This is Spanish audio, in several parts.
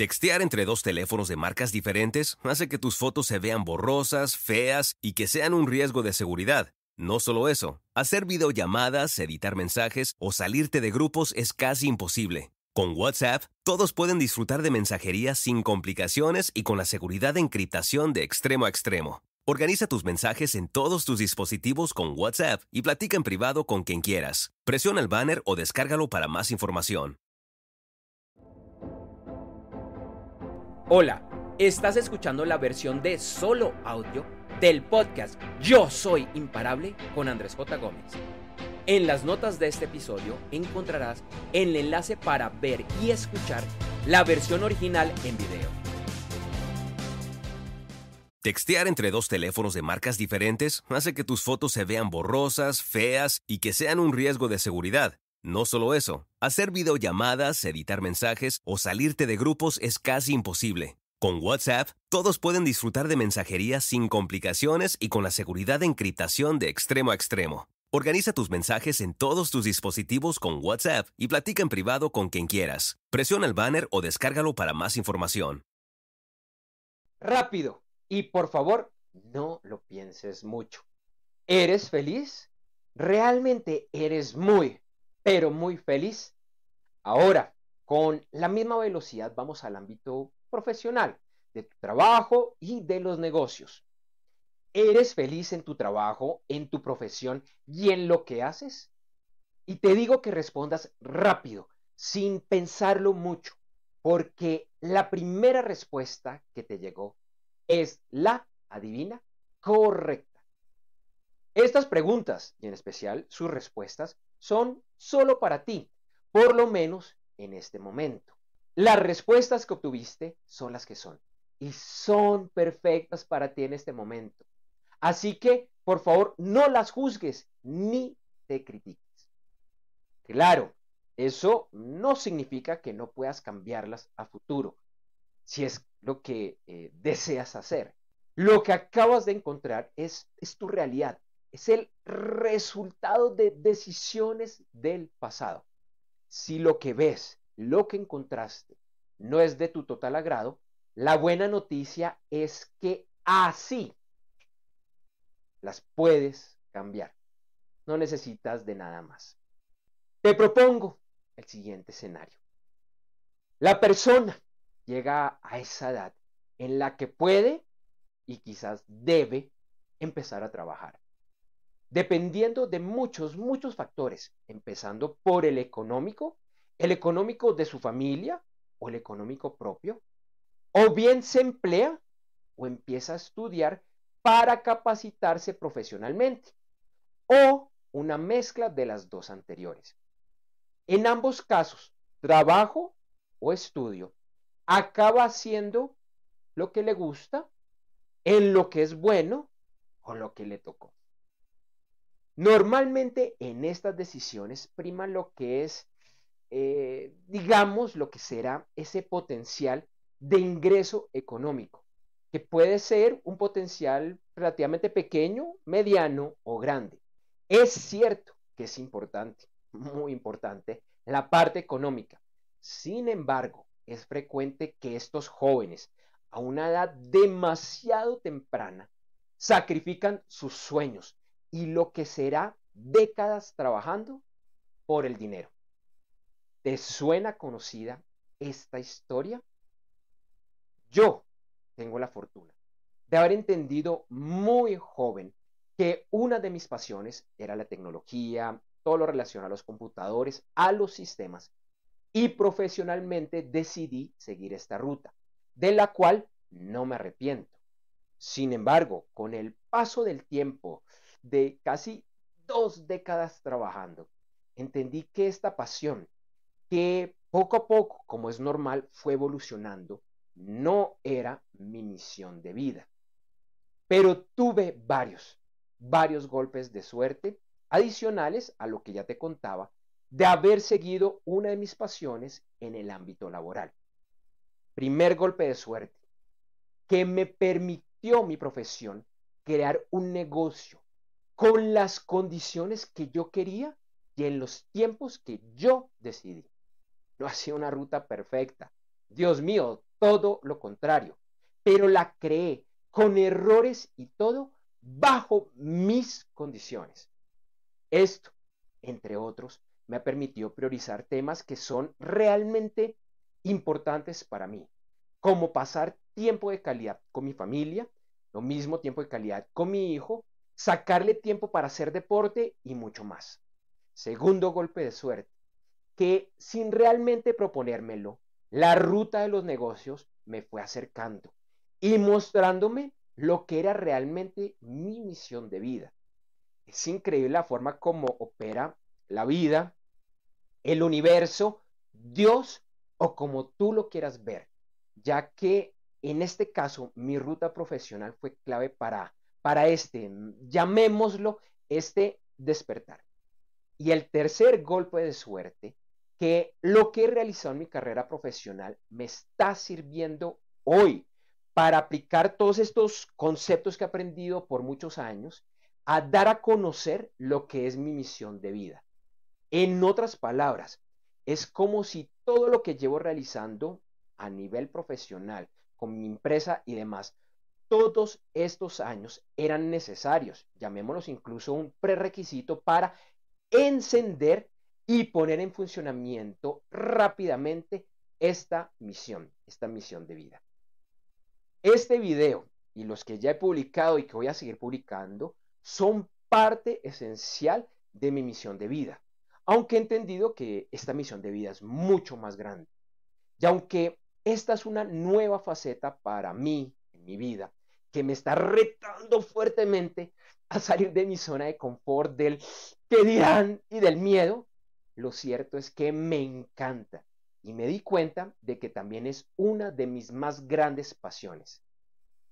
Textear entre dos teléfonos de marcas diferentes hace que tus fotos se vean borrosas, feas y que sean un riesgo de seguridad. No solo eso, hacer videollamadas, editar mensajes o salirte de grupos es casi imposible. Con WhatsApp, todos pueden disfrutar de mensajería sin complicaciones y con la seguridad de encriptación de extremo a extremo. Organiza tus mensajes en todos tus dispositivos con WhatsApp y platica en privado con quien quieras. Presiona el banner o descárgalo para más información. Hola, estás escuchando la versión de solo audio del podcast Yo Soy Imparable con Andrés J. Gómez. En las notas de este episodio encontrarás el enlace para ver y escuchar la versión original en video. Textear entre dos teléfonos de marcas diferentes hace que tus fotos se vean borrosas, feas y que sean un riesgo de seguridad. No solo eso, hacer videollamadas, editar mensajes o salirte de grupos es casi imposible. Con WhatsApp, todos pueden disfrutar de mensajería sin complicaciones y con la seguridad de encriptación de extremo a extremo. Organiza tus mensajes en todos tus dispositivos con WhatsApp y platica en privado con quien quieras. Presiona el banner o descárgalo para más información. Rápido y por favor, no lo pienses mucho. ¿Eres feliz? Realmente eres muy, pero muy feliz. Ahora, con la misma velocidad vamos al ámbito profesional, de tu trabajo y de los negocios. ¿Eres feliz en tu trabajo, en tu profesión y en lo que haces? Y te digo que respondas rápido, sin pensarlo mucho, porque la primera respuesta que te llegó es la, adivina, correcta. Estas preguntas, y en especial sus respuestas, son solo para ti, por lo menos en este momento. Las respuestas que obtuviste son las que son y son perfectas para ti en este momento. Así que, por favor, no las juzgues ni te critiques. Claro, eso no significa que no puedas cambiarlas a futuro, si es lo que eh, deseas hacer. Lo que acabas de encontrar es, es tu realidad es el resultado de decisiones del pasado. Si lo que ves, lo que encontraste, no es de tu total agrado, la buena noticia es que así las puedes cambiar. No necesitas de nada más. Te propongo el siguiente escenario. La persona llega a esa edad en la que puede y quizás debe empezar a trabajar dependiendo de muchos, muchos factores, empezando por el económico, el económico de su familia o el económico propio, o bien se emplea o empieza a estudiar para capacitarse profesionalmente, o una mezcla de las dos anteriores. En ambos casos, trabajo o estudio, acaba haciendo lo que le gusta, en lo que es bueno o lo que le tocó. Normalmente en estas decisiones prima lo que es, eh, digamos, lo que será ese potencial de ingreso económico, que puede ser un potencial relativamente pequeño, mediano o grande. Es cierto que es importante, muy importante, la parte económica. Sin embargo, es frecuente que estos jóvenes, a una edad demasiado temprana, sacrifican sus sueños, y lo que será décadas trabajando por el dinero. ¿Te suena conocida esta historia? Yo tengo la fortuna de haber entendido muy joven que una de mis pasiones era la tecnología, todo lo relacionado a los computadores, a los sistemas, y profesionalmente decidí seguir esta ruta, de la cual no me arrepiento. Sin embargo, con el paso del tiempo, de casi dos décadas trabajando, entendí que esta pasión, que poco a poco, como es normal, fue evolucionando, no era mi misión de vida. Pero tuve varios, varios golpes de suerte adicionales a lo que ya te contaba de haber seguido una de mis pasiones en el ámbito laboral. Primer golpe de suerte que me permitió mi profesión crear un negocio con las condiciones que yo quería y en los tiempos que yo decidí. No hacía una ruta perfecta. Dios mío, todo lo contrario. Pero la creé con errores y todo bajo mis condiciones. Esto, entre otros, me ha permitido priorizar temas que son realmente importantes para mí, como pasar tiempo de calidad con mi familia, lo mismo tiempo de calidad con mi hijo sacarle tiempo para hacer deporte y mucho más. Segundo golpe de suerte, que sin realmente proponérmelo, la ruta de los negocios me fue acercando y mostrándome lo que era realmente mi misión de vida. Es increíble la forma como opera la vida, el universo, Dios o como tú lo quieras ver, ya que en este caso mi ruta profesional fue clave para para este, llamémoslo, este despertar. Y el tercer golpe de suerte, que lo que he realizado en mi carrera profesional me está sirviendo hoy para aplicar todos estos conceptos que he aprendido por muchos años a dar a conocer lo que es mi misión de vida. En otras palabras, es como si todo lo que llevo realizando a nivel profesional, con mi empresa y demás, todos estos años eran necesarios, llamémoslos incluso un prerequisito para encender y poner en funcionamiento rápidamente esta misión, esta misión de vida. Este video y los que ya he publicado y que voy a seguir publicando son parte esencial de mi misión de vida, aunque he entendido que esta misión de vida es mucho más grande. Y aunque esta es una nueva faceta para mí, en mi vida, que me está retando fuertemente a salir de mi zona de confort, del que dirán y del miedo, lo cierto es que me encanta y me di cuenta de que también es una de mis más grandes pasiones.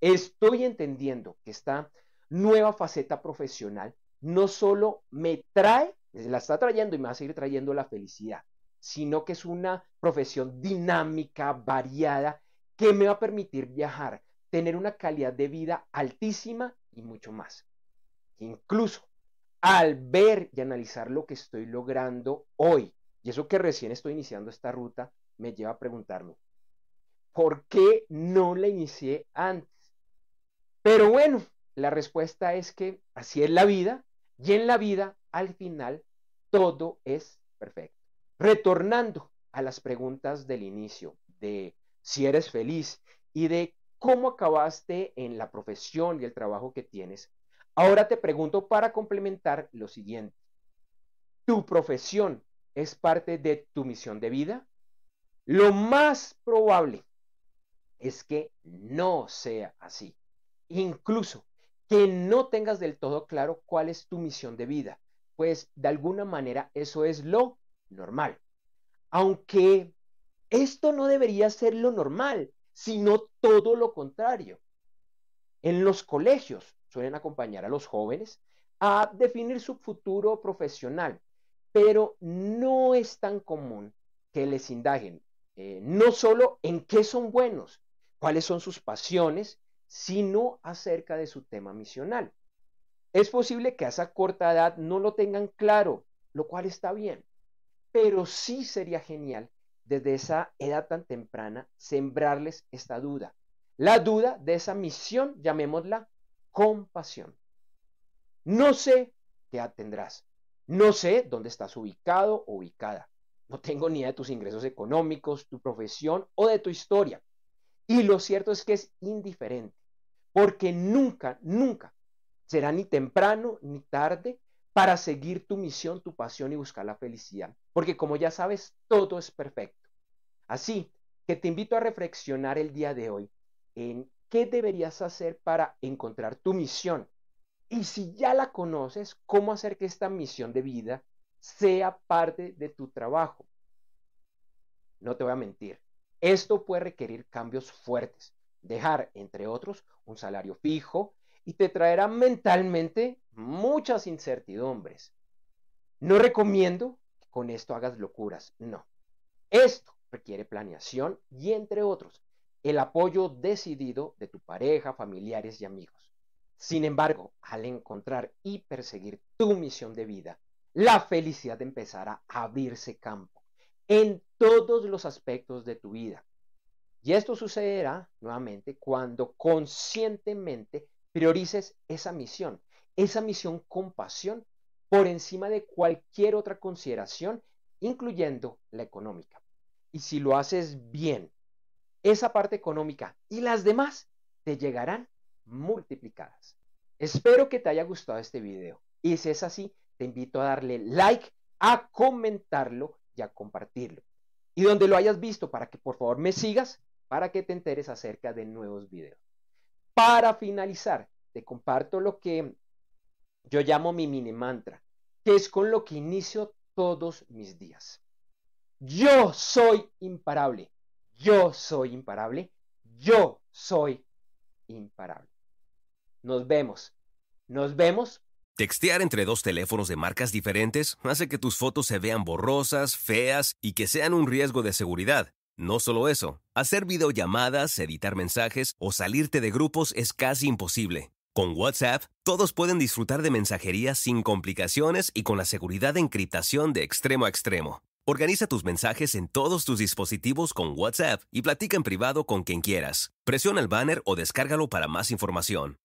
Estoy entendiendo que esta nueva faceta profesional no solo me trae, la está trayendo y me va a seguir trayendo la felicidad, sino que es una profesión dinámica, variada, que me va a permitir viajar, tener una calidad de vida altísima y mucho más. Incluso al ver y analizar lo que estoy logrando hoy, y eso que recién estoy iniciando esta ruta, me lleva a preguntarme, ¿por qué no la inicié antes? Pero bueno, la respuesta es que así es la vida y en la vida al final todo es perfecto. Retornando a las preguntas del inicio de si eres feliz y de cómo acabaste en la profesión y el trabajo que tienes. Ahora te pregunto para complementar lo siguiente. ¿Tu profesión es parte de tu misión de vida? Lo más probable es que no sea así. Incluso que no tengas del todo claro cuál es tu misión de vida, pues de alguna manera eso es lo normal. Aunque esto no debería ser lo normal, sino todo lo contrario. En los colegios suelen acompañar a los jóvenes a definir su futuro profesional, pero no es tan común que les indaguen eh, no solo en qué son buenos, cuáles son sus pasiones, sino acerca de su tema misional. Es posible que a esa corta edad no lo tengan claro, lo cual está bien, pero sí sería genial desde esa edad tan temprana, sembrarles esta duda. La duda de esa misión, llamémosla compasión. No sé qué atendrás. No sé dónde estás ubicado o ubicada. No tengo ni idea de tus ingresos económicos, tu profesión o de tu historia. Y lo cierto es que es indiferente, porque nunca, nunca será ni temprano ni tarde para seguir tu misión, tu pasión y buscar la felicidad. Porque como ya sabes, todo es perfecto. Así que te invito a reflexionar el día de hoy en qué deberías hacer para encontrar tu misión. Y si ya la conoces, cómo hacer que esta misión de vida sea parte de tu trabajo. No te voy a mentir, esto puede requerir cambios fuertes, dejar, entre otros, un salario fijo y te traerá mentalmente muchas incertidumbres. No recomiendo que con esto hagas locuras, no. Esto requiere planeación y, entre otros, el apoyo decidido de tu pareja, familiares y amigos. Sin embargo, al encontrar y perseguir tu misión de vida, la felicidad empezará a abrirse campo en todos los aspectos de tu vida. Y esto sucederá nuevamente cuando conscientemente priorices esa misión esa misión con pasión por encima de cualquier otra consideración, incluyendo la económica. Y si lo haces bien, esa parte económica y las demás te llegarán multiplicadas. Espero que te haya gustado este video y si es así, te invito a darle like, a comentarlo y a compartirlo. Y donde lo hayas visto, para que por favor me sigas, para que te enteres acerca de nuevos videos. Para finalizar, te comparto lo que yo llamo mi mini mantra, que es con lo que inicio todos mis días. Yo soy imparable, yo soy imparable, yo soy imparable. Nos vemos, nos vemos. Textear entre dos teléfonos de marcas diferentes hace que tus fotos se vean borrosas, feas y que sean un riesgo de seguridad. No solo eso, hacer videollamadas, editar mensajes o salirte de grupos es casi imposible. Con WhatsApp, todos pueden disfrutar de mensajería sin complicaciones y con la seguridad de encriptación de extremo a extremo. Organiza tus mensajes en todos tus dispositivos con WhatsApp y platica en privado con quien quieras. Presiona el banner o descárgalo para más información.